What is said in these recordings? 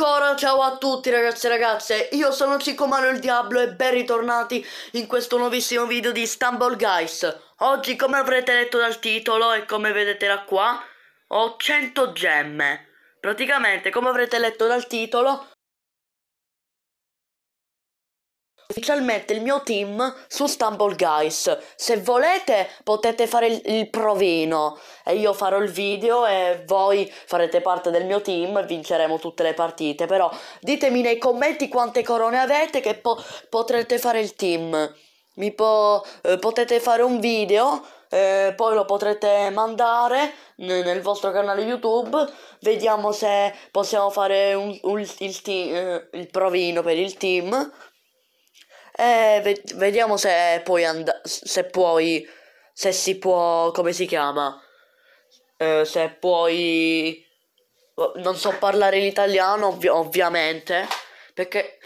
Ancora ciao a tutti ragazzi e ragazze, io sono Cicomano il Diablo e ben ritornati in questo nuovissimo video di Stumble Guys. Oggi come avrete letto dal titolo e come vedete da qua, ho 100 gemme. Praticamente come avrete letto dal titolo, ufficialmente il mio team su Stumble Guys. Se volete potete fare il, il provino e io farò il video e voi farete parte del mio team e vinceremo tutte le partite. Però ditemi nei commenti quante corone avete che po potrete fare il team. Mi po eh, potete fare un video eh, poi lo potrete mandare nel vostro canale YouTube. Vediamo se possiamo fare un, un, il, team, eh, il provino per il team. E eh, ved- vediamo se puoi andare. Se puoi. Se si può. Come si chiama? Eh, se puoi. Oh, non so parlare l'italiano, ovvi- ovviamente. Perché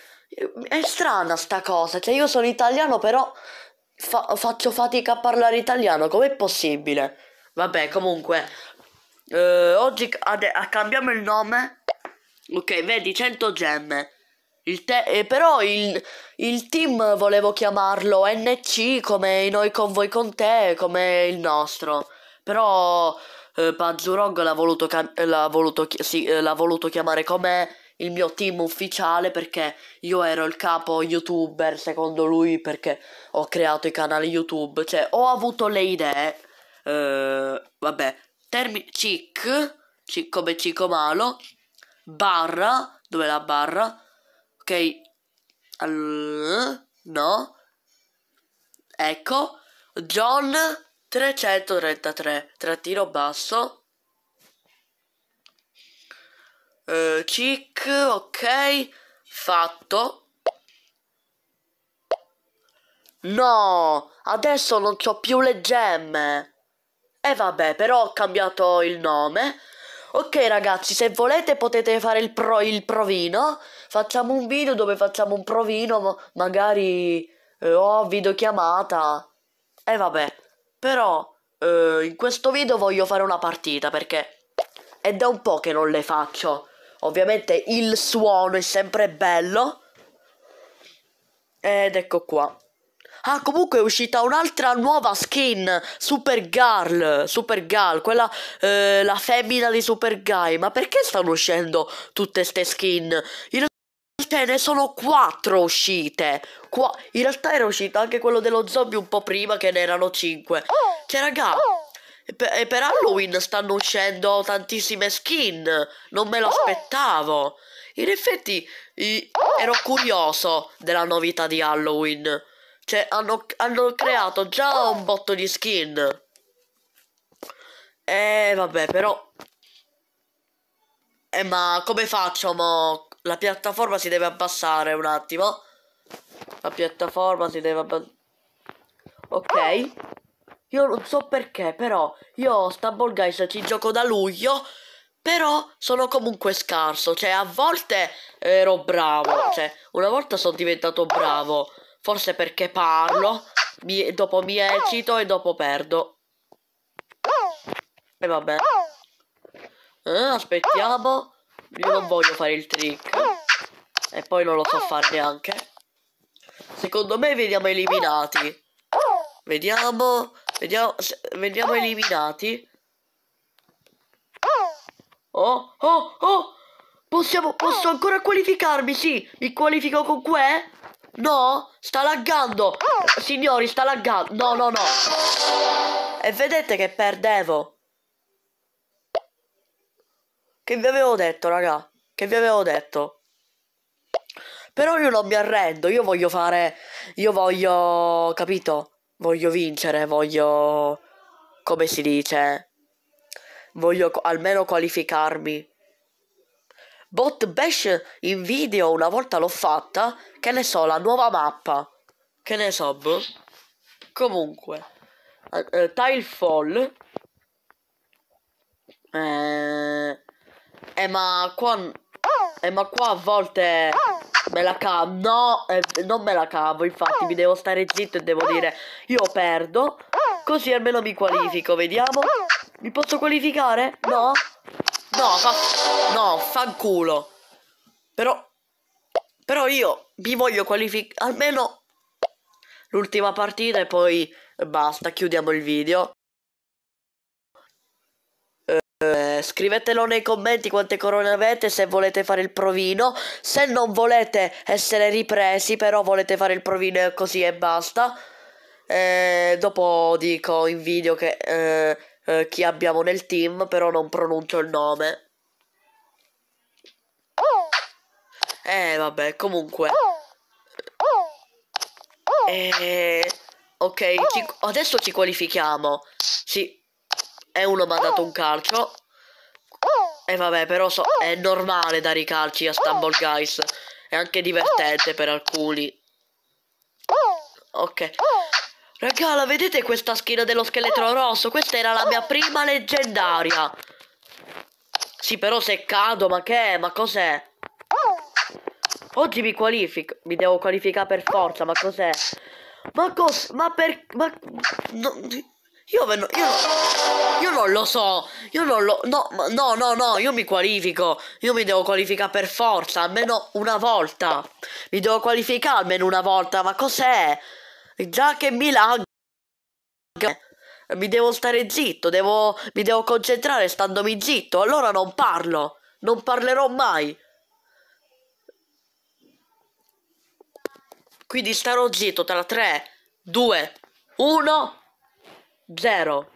è strana sta cosa. Cioè, io sono italiano, però fa- faccio fatica a parlare italiano. Com'è possibile? Vabbè, comunque. Eh, oggi ade- cambiamo il nome. Ok, vedi, 100 gemme. Il te- eh, però il, il, team volevo chiamarlo NC come noi con voi con te, come il nostro. Però eh, Pazzurog l'ha voluto, ca- l'ha, voluto chi- sì, eh, l'ha voluto chiamare come il mio team ufficiale perché io ero il capo youtuber secondo lui perché ho creato i canali YouTube. Cioè ho avuto le idee. Eh, vabbè, termine cic, cic come cico malo, barra, dove la barra? Ok. All... No. Ecco. John 333. Trattino basso. Uh, eh, Cic. Ok. Fatto. No, adesso non ho più le gemme. E eh vabbè, però ho cambiato il nome. Ok ragazzi, se volete potete fare il, pro, il provino facciamo un video dove facciamo un provino, ma magari eh, ho oh, videochiamata. E eh, vabbè, però eh, in questo video voglio fare una partita perché è da un po' che non le faccio. Ovviamente il suono è sempre bello. Ed ecco qua. Ah, comunque è uscita un'altra nuova skin, Supergirl, Supergirl, quella, eh, la femmina di Superguy. Ma perché stanno uscendo tutte ste skin? Io ce cioè, ne sono quattro uscite. Qua... In realtà era uscito anche quello dello zombie un po' prima che ne erano cinque. Cioè, raga, per, per Halloween stanno uscendo tantissime skin. Non me l'aspettavo. In effetti, ero curioso della novità di Halloween. Cioè, hanno, hanno creato già un botto di skin. Eh, vabbè, però... Eh, ma come faccio, mo? La piattaforma si deve abbassare un attimo. La piattaforma si deve abbassare. Ok. Io non so perché, però io Stumble Guys ci gioco da luglio. Però sono comunque scarso. Cioè, a volte ero bravo. Cioè, una volta sono diventato bravo. Forse perché parlo. Mi, dopo mi eccito e dopo perdo. E vabbè. Eh, aspettiamo. Io non voglio fare il trick. E poi non lo so fare neanche. Secondo me veniamo eliminati. Vediamo. Vediamo. Vediamo eliminati. Oh, oh, oh! Possiamo, posso ancora qualificarmi, sì! Mi qualifico con que? No? Sta laggando! Signori, sta laggando! No, no, no! E vedete che perdevo! Che vi avevo detto, raga. Che vi avevo detto. Però io non mi arrendo, io voglio fare... Io voglio... Capito? Voglio vincere, voglio... Come si dice? Voglio almeno qualificarmi. Bot Bash in video una volta l'ho fatta. Che ne so, la nuova mappa. Che ne so, boh. Comunque. Eh, Tilefall. Eh, eh ma qua... Eh ma qua a volte... Me la cavo, no, eh, non me la cavo, infatti mi devo stare zitto e devo dire io perdo, così almeno mi qualifico, vediamo. Mi posso qualificare? No? No, fa... No, fanculo. Però... Però io mi voglio qualificare, almeno l'ultima partita e poi basta, chiudiamo il video. Eh, scrivetelo nei commenti quante corone avete se volete fare il provino. Se non volete essere ripresi, però volete fare il provino così e basta. Eh, dopo dico in video che, eh, eh, chi abbiamo nel team, però non pronuncio il nome. Eh vabbè, comunque. Eh, ok, ci, adesso ci qualifichiamo. Sì. E uno mi ha dato oh. un calcio. E vabbè, però so, è normale dare i calci a Stumble Guys. È anche divertente per alcuni. Ok. Raga, vedete questa schiena dello scheletro rosso? Questa era la mia prima leggendaria. Sì, però se cado, ma che è? Ma cos'è? Oggi mi qualifico. Mi devo qualificare per forza, ma cos'è? Ma cos... Ma per... Ma... No... Io, ven- io, io non lo so, io non lo... No, no, no, no, io mi qualifico, io mi devo qualificare per forza, almeno una volta. Mi devo qualificare almeno una volta, ma cos'è? Già che mi lagga... Mi devo stare zitto, devo, mi devo concentrare standomi zitto, allora non parlo, non parlerò mai. Quindi starò zitto tra 3, 2, 1 zero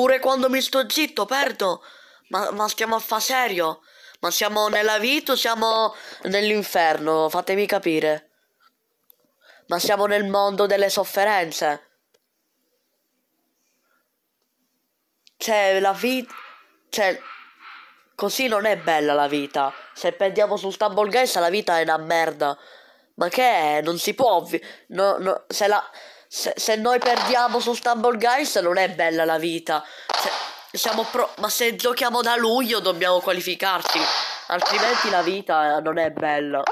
Pure quando mi sto zitto perdo. Ma, ma stiamo a fa serio? Ma siamo nella vita o siamo nell'inferno? Fatemi capire. Ma siamo nel mondo delle sofferenze. Cioè, la vita... Cioè, così non è bella la vita. Se perdiamo sul Stumble Guys la vita è una merda. Ma che è? Non si può... No, no, se la se, se noi perdiamo su Stumble Guys non è bella la vita. Se, siamo pro- ma se giochiamo da luglio dobbiamo qualificarci, altrimenti la vita non è bella.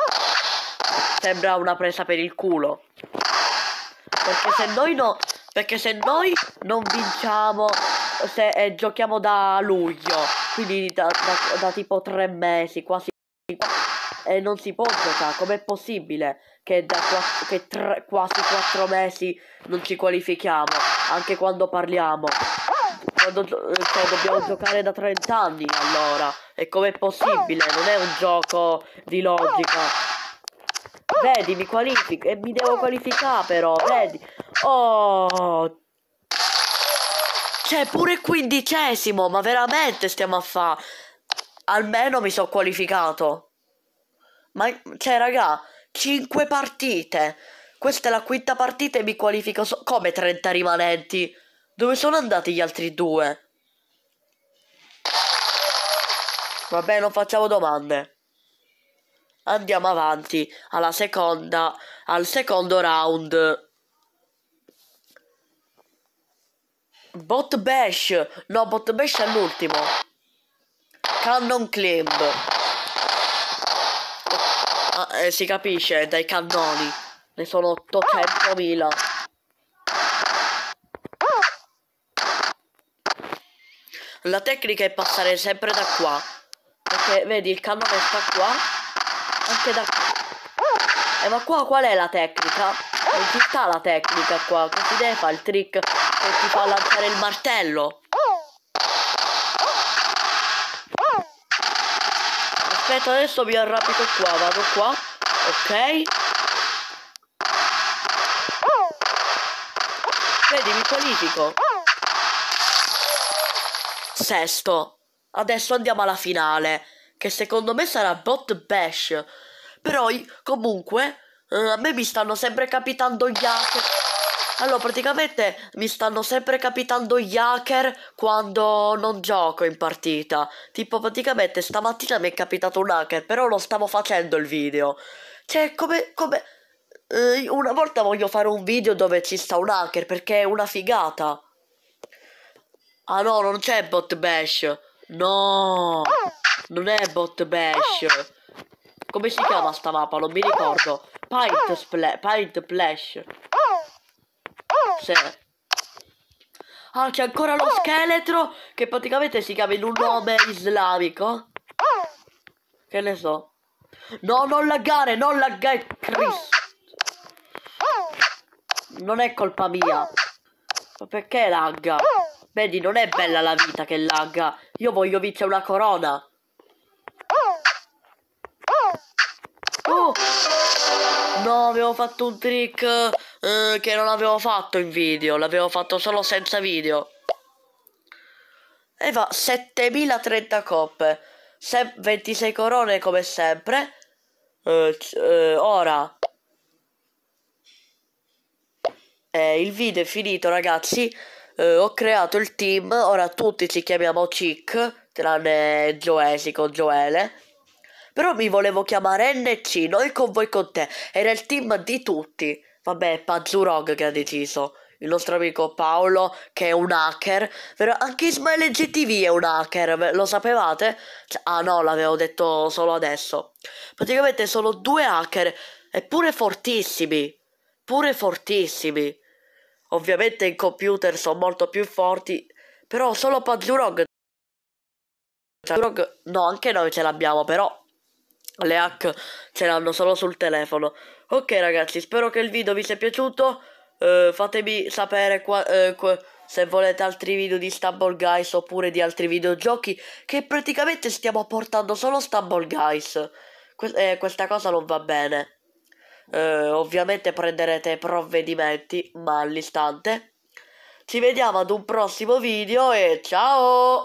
Sembra una presa per il culo. Perché se noi no, perché se noi non vinciamo se eh, giochiamo da luglio, quindi da, da, da tipo tre mesi, quasi e non si può giocare. Com'è possibile che da quattro, che tre, quasi quattro mesi non ci qualifichiamo? Anche quando parliamo. Quando, eh, cioè, dobbiamo giocare da 30 anni allora. E com'è possibile? Non è un gioco di logica. Vedi, mi qualifico. E eh, mi devo qualificare però, vedi. Oh... C'è cioè, pure il quindicesimo, ma veramente stiamo a fa'. Almeno mi sono qualificato. Ma cioè, raga, 5 partite. Questa è la quinta partita e mi qualifico so- come 30 rimanenti. Dove sono andati gli altri due? Vabbè, non facciamo domande. Andiamo avanti alla seconda al secondo round. Bot Bash. No, Bot Bash è l'ultimo. Cannon Climb eh, si capisce dai cannoni. Ne sono 800.000. La tecnica è passare sempre da qua. Perché vedi il cannone sta qua. Anche da qua. Eh, ma qua qual è la tecnica? Non ci sta la tecnica qua. Che si deve fare il trick che ti fa lanciare il martello? aspetta adesso vi arrapido qua vado qua ok vedi mi qualifico sesto adesso andiamo alla finale che secondo me sarà bot bash però comunque eh, a me mi stanno sempre capitando gli hack allora, praticamente mi stanno sempre capitando gli hacker quando non gioco in partita. Tipo, praticamente stamattina mi è capitato un hacker, però non stavo facendo il video. Cioè, come... come... Eh, una volta voglio fare un video dove ci sta un hacker, perché è una figata. Ah no, non c'è bot bash. No, non è bot bash. Come si chiama sta mappa? Non mi ricordo. Pint, spl- Pint Splash. Corpse. Ah, c'è ancora lo scheletro che praticamente si chiama in un nome islamico. Che ne so. No, non laggare, non laggare, Chris. Non è colpa mia. Ma perché lagga? Vedi, non è bella la vita che lagga. Io voglio vincere una corona. Oh! No, avevo fatto un trick eh, che non avevo fatto in video, l'avevo fatto solo senza video. E va 7030 coppe, 26 corone come sempre. Eh, eh, ora eh, il video è finito ragazzi uh, ho creato il team ora tutti ci chiamiamo Cic tranne Joesico Joele però mi volevo chiamare NC, noi con voi con te. Era il team di tutti. Vabbè, è Pazurog che ha deciso. Il nostro amico Paolo, che è un hacker. Però anche Ismaele GTV è un hacker, lo sapevate? Cioè, ah no, l'avevo detto solo adesso. Praticamente sono due hacker, eppure fortissimi. Pure fortissimi. Ovviamente in computer sono molto più forti, però solo Pazurog. Cioè, no, anche noi ce l'abbiamo, però le hack ce l'hanno solo sul telefono. Ok ragazzi, spero che il video vi sia piaciuto. Uh, fatemi sapere qua, uh, qua, se volete altri video di Stumble Guys oppure di altri videogiochi che praticamente stiamo portando solo Stumble Guys. Que eh, questa cosa non va bene. Uh, ovviamente prenderete provvedimenti, ma all'istante. Ci vediamo ad un prossimo video e ciao!